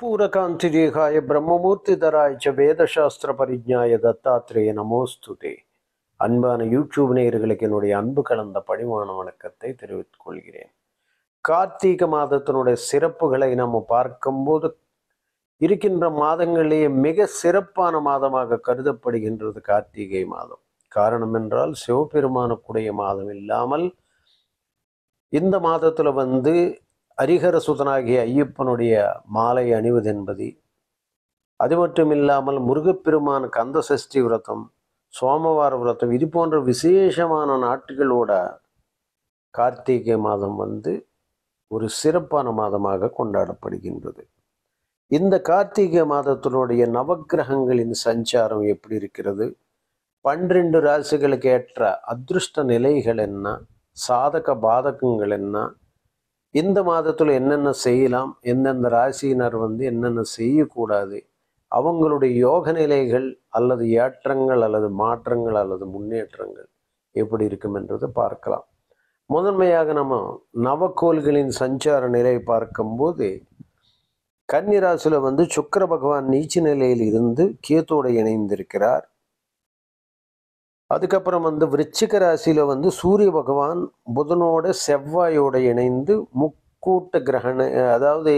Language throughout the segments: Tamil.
பூரகாந்திரேகாய பிரம்மமூர்த்தி தராய்ச்ச வேதசாஸ்திர பரிஜாய தத்தாத்திரேய நமோஸ்துதே அன்பான யூடியூப் நேயர்களுக்கு என்னுடைய அன்பு கலந்த பணிவான வணக்கத்தை தெரிவித்துக் கொள்கிறேன் கார்த்திகை மாதத்தினுடைய சிறப்புகளை நம்ம பார்க்கும்போது இருக்கின்ற மாதங்களிலேயே மிக சிறப்பான மாதமாக கருதப்படுகின்றது கார்த்திகை மாதம் காரணம் என்றால் சிவபெருமானுக்குடைய மாதம் இல்லாமல் இந்த மாதத்தில் வந்து அரிகர சுதனாகிய ஐயப்பனுடைய மாலை அணிவது என்பது அது மட்டும் இல்லாமல் முருகப்பெருமான் கந்த சஷ்டி விரதம் சோமவார விரதம் இது போன்ற விசேஷமான நாட்டுகளோட கார்த்திகை மாதம் வந்து ஒரு சிறப்பான மாதமாக கொண்டாடப்படுகின்றது இந்த கார்த்திகை மாதத்தினுடைய நவக்கிரகங்களின் சஞ்சாரம் எப்படி இருக்கிறது பன்னிரண்டு ராசிகளுக்கு ஏற்ற அதிருஷ்ட நிலைகள் என்ன சாதக பாதகங்கள் என்ன இந்த மாதத்தில் என்னென்ன செய்யலாம் எந்தெந்த ராசியினர் வந்து என்னென்ன செய்யக்கூடாது அவங்களுடைய யோக நிலைகள் அல்லது ஏற்றங்கள் அல்லது மாற்றங்கள் அல்லது முன்னேற்றங்கள் எப்படி இருக்கும் என்றது பார்க்கலாம் முதன்மையாக நம்ம நவக்கோள்களின் சஞ்சார நிலை பார்க்கும்போது கன்னிராசியில் வந்து சுக்கர பகவான் நீச்ச நிலையில் இருந்து கேத்தோடு இணைந்திருக்கிறார் அதுக்கப்புறம் வந்து விருச்சிக ராசியில் வந்து சூரிய பகவான் புதனோட செவ்வாயோட இணைந்து முக்கூட்ட கிரகண அதாவது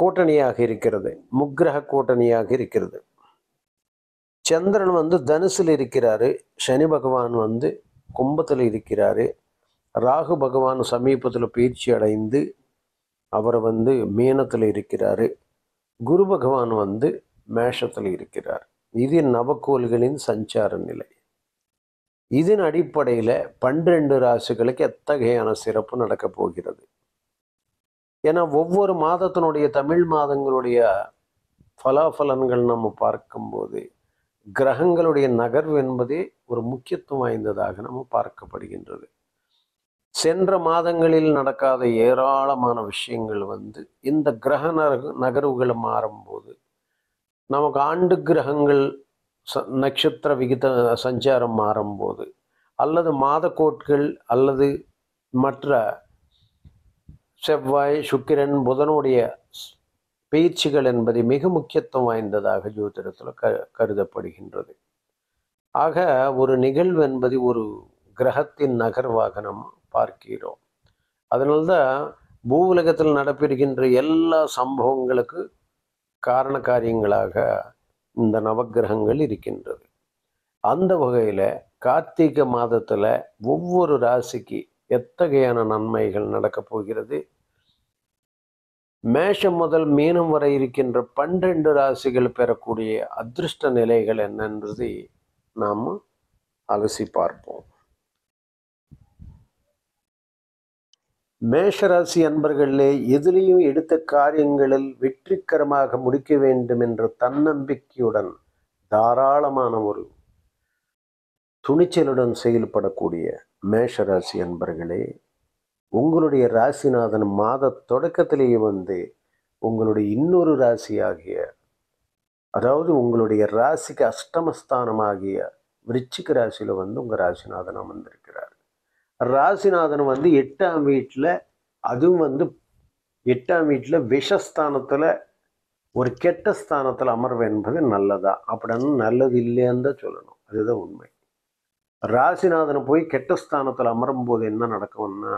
கூட்டணியாக இருக்கிறது முக்கிரக கூட்டணியாக இருக்கிறது சந்திரன் வந்து தனுசில் இருக்கிறாரு சனி பகவான் வந்து கும்பத்தில் இருக்கிறாரு ராகு பகவான் சமீபத்தில் பயிற்சி அடைந்து அவர் வந்து மீனத்தில் இருக்கிறாரு குரு பகவான் வந்து மேஷத்தில் இருக்கிறார் இது நவக்கோள்களின் சஞ்சார நிலை இதன் அடிப்படையில் பன்னிரண்டு ராசிகளுக்கு எத்தகையான சிறப்பு நடக்கப் போகிறது ஏன்னா ஒவ்வொரு மாதத்தினுடைய தமிழ் மாதங்களுடைய பலாபலன்கள் நம்ம பார்க்கும்போது கிரகங்களுடைய நகர்வு என்பதே ஒரு முக்கியத்துவம் வாய்ந்ததாக நம்ம பார்க்கப்படுகின்றது சென்ற மாதங்களில் நடக்காத ஏராளமான விஷயங்கள் வந்து இந்த கிரக நகர்வுகள் மாறும்போது நமக்கு ஆண்டு கிரகங்கள் ச நட்சத்திர விகித சஞ்சாரம் மாறும்போது அல்லது மாதக்கோட்கள் அல்லது மற்ற செவ்வாய் சுக்கிரன் புதனுடைய பயிற்சிகள் என்பது மிக முக்கியத்துவம் வாய்ந்ததாக ஜோதிடத்தில் க கருதப்படுகின்றது ஆக ஒரு நிகழ்வு என்பது ஒரு கிரகத்தின் நகர்வாக நாம் பார்க்கிறோம் அதனால்தான் பூ உலகத்தில் நடப்பிருக்கின்ற எல்லா சம்பவங்களுக்கு காரண காரியங்களாக இந்த நவகிரகங்கள் இருக்கின்றது அந்த வகையில் கார்த்திகை மாதத்தில் ஒவ்வொரு ராசிக்கு எத்தகையான நன்மைகள் நடக்கப் போகிறது மேஷம் முதல் மீனம் வரை இருக்கின்ற பன்னெண்டு ராசிகள் பெறக்கூடிய அதிர்ஷ்ட நிலைகள் என்னன்றது நாம் அலசி பார்ப்போம் மேஷராசி அன்பர்களே எதிலையும் எடுத்த காரியங்களில் வெற்றிகரமாக முடிக்க வேண்டும் என்ற தன்னம்பிக்கையுடன் தாராளமான ஒரு துணிச்சலுடன் செயல்படக்கூடிய மேஷராசி அன்பர்களே உங்களுடைய ராசிநாதன் மாத தொடக்கத்திலேயே வந்து உங்களுடைய இன்னொரு ராசியாகிய அதாவது உங்களுடைய ராசிக்கு அஷ்டமஸ்தானமாகிய விருச்சிக ராசியில் வந்து உங்கள் ராசிநாதன் அமர்ந்திருக்கிறார் ராசிநாதன் வந்து எட்டாம் வீட்டில் அதுவும் வந்து எட்டாம் வீட்டில் விஷஸ்தானத்தில் ஒரு கெட்ட ஸ்தானத்தில் அமர்வு என்பது நல்லதா அப்படின்னு நல்லது இல்லையான்னு தான் சொல்லணும் அதுதான் உண்மை ராசிநாதனை போய் கெட்ட ஸ்தானத்தில் அமரும் போது என்ன நடக்கும்னா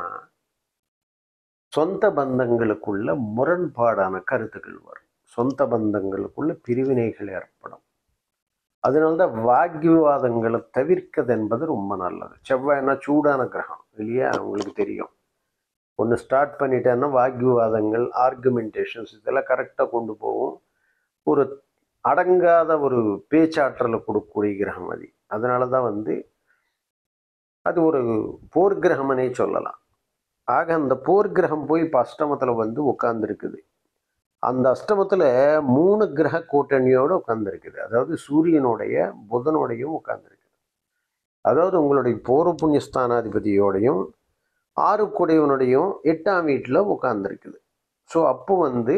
சொந்த பந்தங்களுக்குள்ள முரண்பாடான கருத்துக்கள் வரும் சொந்த பந்தங்களுக்குள்ள பிரிவினைகள் ஏற்படும் அதனால்தான் வாக் விவாதங்களை தவிர்க்கிறது என்பது ரொம்ப நல்லது செவ்வாய்னா சூடான கிரகம் இல்லையா உங்களுக்கு தெரியும் ஒன்று ஸ்டார்ட் பண்ணிட்டேன்னா வாக் விவாதங்கள் ஆர்குமெண்டேஷன்ஸ் இதெல்லாம் கரெக்டாக கொண்டு போகும் ஒரு அடங்காத ஒரு பேச்சாற்றலை கொடுக்கக்கூடிய கிரகம் அது அதனால தான் வந்து அது ஒரு போர்கிரகமனே சொல்லலாம் ஆக அந்த போர்கிரகம் போய் இப்போ அஷ்டமத்தில் வந்து உட்காந்துருக்குது அந்த அஷ்டமத்தில் மூணு கிரக கூட்டணியோடு உட்கார்ந்துருக்குது அதாவது சூரியனுடைய புதனோடையும் உட்கார்ந்துருக்குது அதாவது உங்களுடைய போர் புண்ணியஸ்தானாதிபதியோடையும் ஆறு குடையவனுடையும் எட்டாம் வீட்டில் உட்கார்ந்துருக்குது ஸோ அப்போ வந்து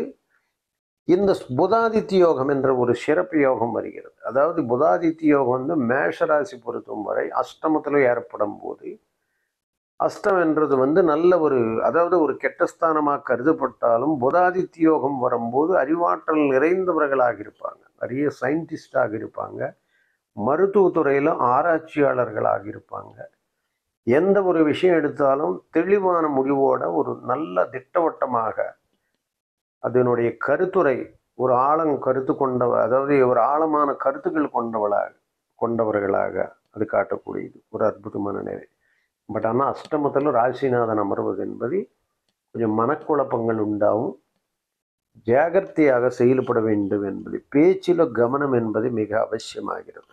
இந்த புதாதித்ய யோகம் என்ற ஒரு சிறப்பு யோகம் வருகிறது அதாவது புதாதித்ய யோகம் வந்து மேஷராசி பொருத்தும் வரை அஷ்டமத்தில் ஏற்படும் போது அஷ்டம் என்றது வந்து நல்ல ஒரு அதாவது ஒரு கெட்ட ஸ்தானமாக கருதப்பட்டாலும் புதாதித்யோகம் வரும்போது அறிவாற்றல் நிறைந்தவர்களாக இருப்பாங்க நிறைய சயின்டிஸ்டாக இருப்பாங்க மருத்துவத்துறையில் ஆராய்ச்சியாளர்களாக இருப்பாங்க எந்த ஒரு விஷயம் எடுத்தாலும் தெளிவான முடிவோட ஒரு நல்ல திட்டவட்டமாக அதனுடைய கருத்துரை ஒரு ஆழம் கருத்து கொண்டவ அதாவது ஒரு ஆழமான கருத்துக்கள் கொண்டவளாக கொண்டவர்களாக அது காட்டக்கூடியது ஒரு அற்புதமான நிலை பட் ஆனால் அஷ்டமத்தில் ராசிநாதன் அமர்வது என்பது கொஞ்சம் மனக்குழப்பங்கள் உண்டாகும் ஜாகிரதையாக செயல்பட வேண்டும் என்பது பேச்சில கவனம் என்பது மிக அவசியமாகிறது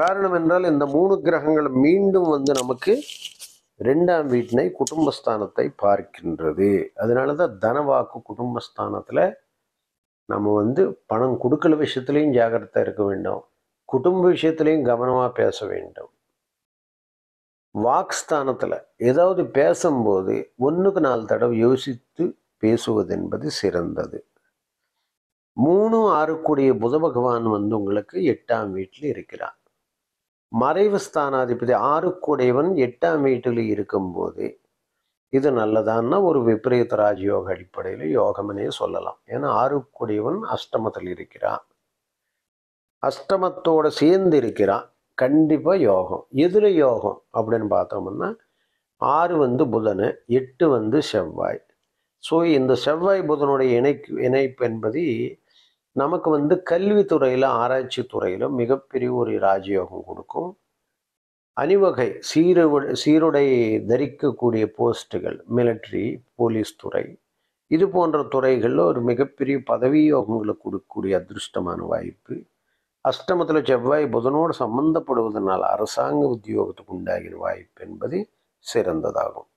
காரணம் என்றால் இந்த மூணு கிரகங்கள் மீண்டும் வந்து நமக்கு ரெண்டாம் வீட்டினை குடும்பஸ்தானத்தை பார்க்கின்றது அதனால தான் தனவாக்கு குடும்பஸ்தானத்தில் நம்ம வந்து பணம் கொடுக்கல விஷயத்துலையும் ஜாகிரதை இருக்க வேண்டும் குடும்ப விஷயத்துலையும் கவனமாக பேச வேண்டும் வாக்ஸ்தானத்தில் ஏதாவது பேசும்போது ஒன்றுக்கு நாலு தடவை யோசித்து பேசுவது என்பது சிறந்தது மூணு ஆறுக்குடைய புத பகவான் வந்து உங்களுக்கு எட்டாம் வீட்டில் இருக்கிறான் மறைவு ஸ்தானாதிபதி ஆறுக்குடையவன் எட்டாம் வீட்டில் இருக்கும்போது இது நல்லதான்னா ஒரு விபரீத ராஜயோக அடிப்படையில் யோகம்னே சொல்லலாம் ஏன்னா ஆறுக்குடையவன் அஷ்டமத்தில் இருக்கிறான் அஷ்டமத்தோடு சேர்ந்து இருக்கிறான் கண்டிப்பாக யோகம் எதிர யோகம் அப்படின்னு பார்த்தோம்னா ஆறு வந்து புதன் எட்டு வந்து செவ்வாய் ஸோ இந்த செவ்வாய் புதனுடைய இணைக்கு இணைப்பு என்பது நமக்கு வந்து கல்வித்துறையில் ஆராய்ச்சி துறையில் மிகப்பெரிய ஒரு ராஜயோகம் கொடுக்கும் அணிவகை சீரு சீருடை தரிக்கக்கூடிய போஸ்ட்டுகள் மிலிட்ரி போலீஸ் துறை இது போன்ற துறைகளில் ஒரு மிகப்பெரிய பதவி யோகங்களை கொடுக்கக்கூடிய அதிருஷ்டமான வாய்ப்பு அஷ்டமத்தில் செவ்வாய் புதனோடு சம்பந்தப்படுவதனால் அரசாங்க உத்தியோகத்துக்கு உண்டாகிற வாய்ப்பு என்பது சிறந்ததாகும்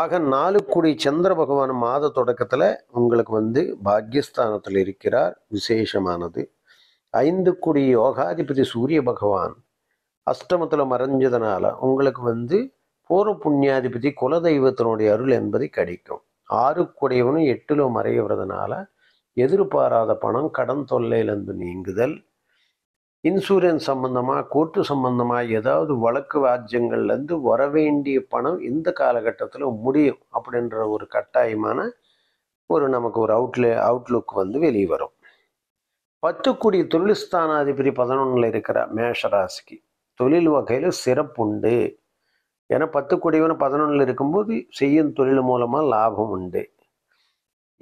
ஆக நாலு குடி சந்திர பகவான் மாத தொடக்கத்தில் உங்களுக்கு வந்து பாக்யஸ்தானத்தில் இருக்கிறார் விசேஷமானது ஐந்து குடி யோகாதிபதி சூரிய பகவான் அஷ்டமத்தில் மறைஞ்சதுனால உங்களுக்கு வந்து பூர்வ புண்ணியாதிபதி குலதெய்வத்தினுடைய அருள் என்பது கிடைக்கும் ஆறுக்குடையவனும் எட்டிலோ மறையிறதுனால எதிர்பாராத பணம் கடன் தொல்லையிலிருந்து நீங்குதல் இன்சூரன்ஸ் சம்மந்தமாக கோர்ட்டு சம்மந்தமாக ஏதாவது வழக்கு ராஜ்யங்கள்லேருந்து வர வேண்டிய பணம் இந்த காலகட்டத்தில் முடியும் அப்படின்ற ஒரு கட்டாயமான ஒரு நமக்கு ஒரு அவுட்லே அவுட்லுக் வந்து வெளியே வரும் பத்துக்குடி தொழில் ஸ்தானாதிபதி பதினொன்றில் இருக்கிற மேஷராசிக்கு தொழில் வகையில் சிறப்புண்டு ஏன்னா பத்து குடிவன பதினொன்றில் இருக்கும்போது செய்யும் தொழில் மூலமாக லாபம் உண்டு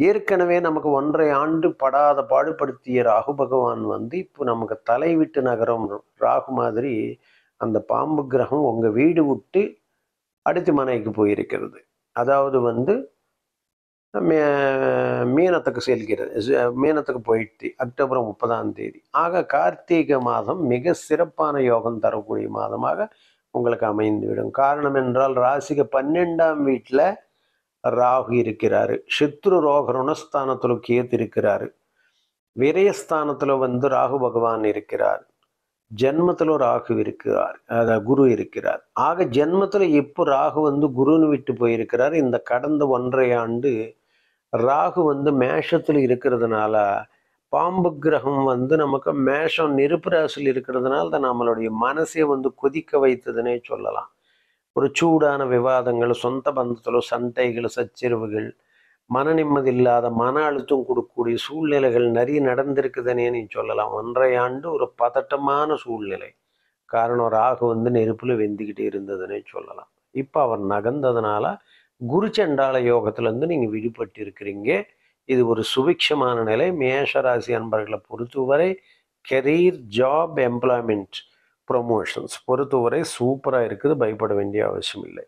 ஏற்கனவே நமக்கு ஒன்றை ஆண்டு படாத பாடுபடுத்திய ராகு பகவான் வந்து இப்போ நமக்கு தலை விட்டு நகரம் ராகு மாதிரி அந்த பாம்பு கிரகம் உங்கள் வீடு விட்டு அடுத்து மனைக்கு போயிருக்கிறது அதாவது வந்து மே மீனத்துக்கு செல்கிறது மீனத்துக்கு போயிட்டு அக்டோபர் முப்பதாம் தேதி ஆக கார்த்திகை மாதம் மிக சிறப்பான யோகம் தரக்கூடிய மாதமாக உங்களுக்கு அமைந்துவிடும் காரணம் என்றால் ராசிக்கு பன்னெண்டாம் வீட்டில் ராகு இருக்கிறாரு சித்ரு ரோகருண ஸ்தானத்துல கேத்து இருக்கிறாரு விரயஸ்தானத்துல வந்து ராகு பகவான் இருக்கிறார் ஜென்மத்துல ராகு இருக்கிறார் அதாவது குரு இருக்கிறார் ஆக ஜென்மத்துல இப்போ ராகு வந்து குருன்னு விட்டு போயிருக்கிறார் இந்த கடந்த ஒன்றை ஆண்டு ராகு வந்து மேஷத்தில் இருக்கிறதுனால பாம்பு கிரகம் வந்து நமக்கு மேஷம் நெருப்பு ராசியில் இருக்கிறதுனால நம்மளுடைய மனசே வந்து கொதிக்க வைத்ததுன்னே சொல்லலாம் ஒரு சூடான விவாதங்கள் சொந்த பந்தத்தில் சந்தைகள் சச்சரிவுகள் மன நிம்மதி இல்லாத மன அழுத்தம் கொடுக்கக்கூடிய சூழ்நிலைகள் நிறைய நடந்திருக்குதுனே நீ சொல்லலாம் ஒன்றை ஆண்டு ஒரு பதட்டமான சூழ்நிலை காரணம் ராகு வந்து நெருப்பில் வெந்திக்கிட்டு இருந்ததுன்னே சொல்லலாம் இப்போ அவர் நகர்ந்ததுனால குரு சண்டாள யோகத்திலேருந்து நீங்கள் விடுபட்டு இருக்கிறீங்க இது ஒரு சுபிக்ஷமான நிலை மேஷராசி அன்பர்களை பொறுத்தவரை கெரியர் ஜாப் எம்ப்ளாய்மெண்ட் ப்ரொமோஷன்ஸ் பொறுத்தவரை சூப்பராக இருக்குது பயப்பட வேண்டிய அவசியம் இல்லை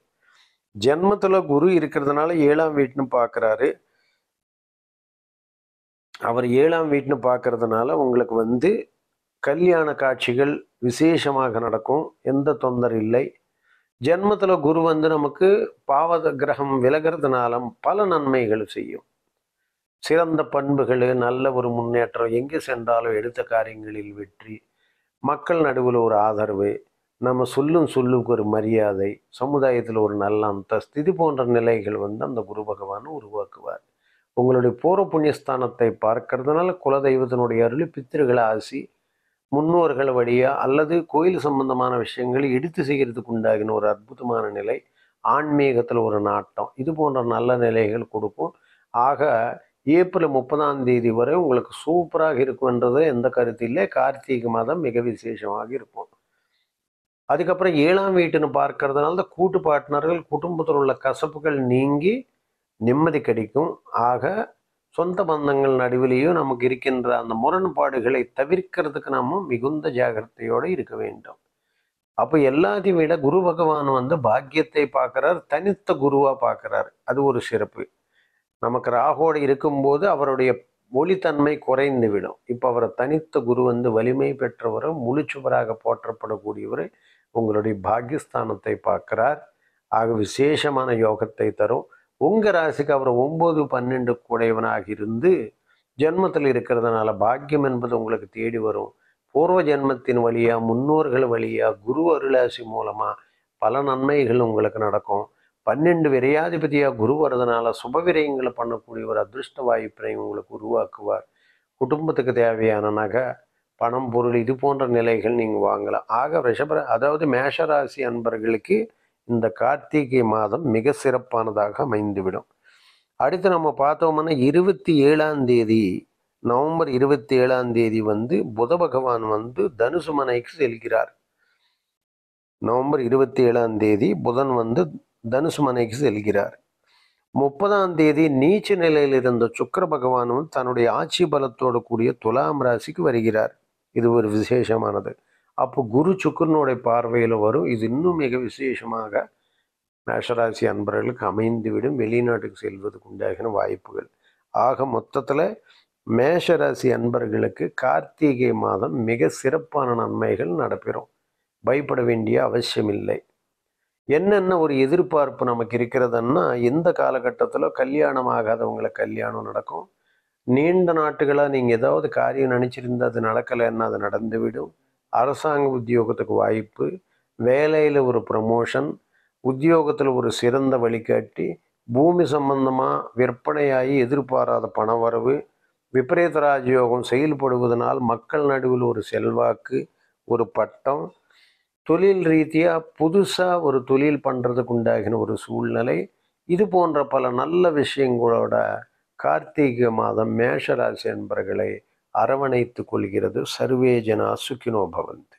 ஜென்மத்தில் குரு இருக்கிறதுனால ஏழாம் வீட்டுன்னு பார்க்குறாரு அவர் ஏழாம் வீட்டுன்னு பார்க்கறதுனால உங்களுக்கு வந்து கல்யாண காட்சிகள் விசேஷமாக நடக்கும் எந்த தொந்தரவு இல்லை ஜென்மத்தில் குரு வந்து நமக்கு பாவத கிரகம் விலகிறதுனாலும் பல நன்மைகள் செய்யும் சிறந்த பண்புகள் நல்ல ஒரு முன்னேற்றம் எங்கே சென்றாலும் எடுத்த காரியங்களில் வெற்றி மக்கள் நடுவில் ஒரு ஆதரவு நம்ம சொல்லும் சொல்லுக்கு ஒரு மரியாதை சமுதாயத்தில் ஒரு நல்ல அந்தஸ்து இது போன்ற நிலைகள் வந்து அந்த குரு பகவான் உருவாக்குவார் உங்களுடைய பூர புண்ணியஸ்தானத்தை பார்க்கறதுனால குலதெய்வத்தினுடைய அருள் பித்திருகளை ஆசி முன்னோர்கள் வழியாக அல்லது கோயில் சம்பந்தமான விஷயங்களை எடுத்து செய்கிறதுக்கு உண்டாகின ஒரு அற்புதமான நிலை ஆன்மீகத்தில் ஒரு நாட்டம் இது போன்ற நல்ல நிலைகள் கொடுக்கும் ஆக ஏப்ரல் முப்பதாம் தேதி வரை உங்களுக்கு சூப்பராக இருக்கும்ன்றது எந்த கருத்து இல்லை கார்த்திகை மாதம் மிக விசேஷமாக இருக்கும் அதுக்கப்புறம் ஏழாம் வீட்டுன்னு பார்க்கறதுனால தான் கூட்டு பாட்டினர்கள் குடும்பத்தில் உள்ள கசப்புகள் நீங்கி நிம்மதி கிடைக்கும் ஆக சொந்த பந்தங்கள் நடுவிலேயும் நமக்கு இருக்கின்ற அந்த முரண்பாடுகளை தவிர்க்கிறதுக்கு நாம மிகுந்த ஜாகிரதையோடு இருக்க வேண்டும் அப்போ எல்லாத்தையும் விட குரு பகவான் வந்து பாக்கியத்தை பார்க்குறார் தனித்த குருவாக பார்க்குறார் அது ஒரு சிறப்பு நமக்கு ராகோடு இருக்கும்போது அவருடைய ஒளித்தன்மை குறைந்து விடும் இப்போ அவரை தனித்த குரு வந்து வலிமை பெற்றவர் முழுச்சுவராக போற்றப்படக்கூடியவர் உங்களுடைய பாகிஸ்தானத்தை பார்க்கிறார் ஆக விசேஷமான யோகத்தை தரும் உங்கள் ராசிக்கு அவர் ஒம்பது பன்னெண்டு கூடையவனாக இருந்து ஜென்மத்தில் இருக்கிறதுனால பாக்கியம் என்பது உங்களுக்கு தேடி வரும் பூர்வ ஜென்மத்தின் வழியாக முன்னோர்கள் வழியாக குரு அருளாசி மூலமாக பல நன்மைகள் உங்களுக்கு நடக்கும் பன்னெண்டு விரையாதிபதியாக குரு வரதுனால சுப விரயங்களை பண்ணக்கூடிய ஒரு அதிருஷ்ட வாய்ப்பினை உங்களுக்கு உருவாக்குவார் குடும்பத்துக்கு தேவையான நகை பணம் பொருள் இது போன்ற நிலைகள் நீங்கள் வாங்கலாம் ஆக ரிஷப அதாவது மேஷராசி அன்பர்களுக்கு இந்த கார்த்திகை மாதம் மிக சிறப்பானதாக அமைந்துவிடும் அடுத்து நம்ம பார்த்தோம்னா இருபத்தி ஏழாம் தேதி நவம்பர் இருபத்தி ஏழாம் தேதி வந்து புத பகவான் வந்து தனுசு மனைக்கு செல்கிறார் நவம்பர் இருபத்தி ஏழாம் தேதி புதன் வந்து தனுசு மனைக்கு செல்கிறார் முப்பதாம் தேதி நீச்ச நிலையில் இருந்த சுக்கர பகவானும் தன்னுடைய ஆட்சி பலத்தோடு கூடிய துலாம் ராசிக்கு வருகிறார் இது ஒரு விசேஷமானது அப்போ குரு சுக்கரனுடைய பார்வையில் வரும் இது இன்னும் மிக விசேஷமாக மேஷராசி அன்பர்களுக்கு அமைந்துவிடும் வெளிநாட்டுக்கு செல்வதற்கு உண்டாகின வாய்ப்புகள் ஆக மொத்தத்தில் மேஷராசி அன்பர்களுக்கு கார்த்திகை மாதம் மிக சிறப்பான நன்மைகள் நடப்பெறும் பயப்பட வேண்டிய அவசியமில்லை என்னென்ன ஒரு எதிர்பார்ப்பு நமக்கு இருக்கிறதுன்னா இந்த காலகட்டத்தில் கல்யாணம் ஆகாதவங்களை கல்யாணம் நடக்கும் நீண்ட நாட்டுகளாக நீங்கள் ஏதாவது காரியம் நினச்சிருந்தா அது நடக்கலைன்னா அது நடந்துவிடும் அரசாங்க உத்தியோகத்துக்கு வாய்ப்பு வேலையில் ஒரு ப்ரமோஷன் உத்தியோகத்தில் ஒரு சிறந்த வழிகாட்டி பூமி சம்பந்தமாக விற்பனையாகி எதிர்பாராத பண வரவு விபரீத ராஜயோகம் செயல்படுவதனால் மக்கள் நடுவில் ஒரு செல்வாக்கு ஒரு பட்டம் தொழில் ரீதியாக புதுசாக ஒரு தொழில் பண்ணுறதுக்கு உண்டாகின ஒரு சூழ்நிலை இது போன்ற பல நல்ல விஷயங்களோட கார்த்திகை மாதம் மேஷராசி என்பர்களை அரவணைத்து கொள்கிறது சர்வே ஜனா சுக்கினோ பவந்தி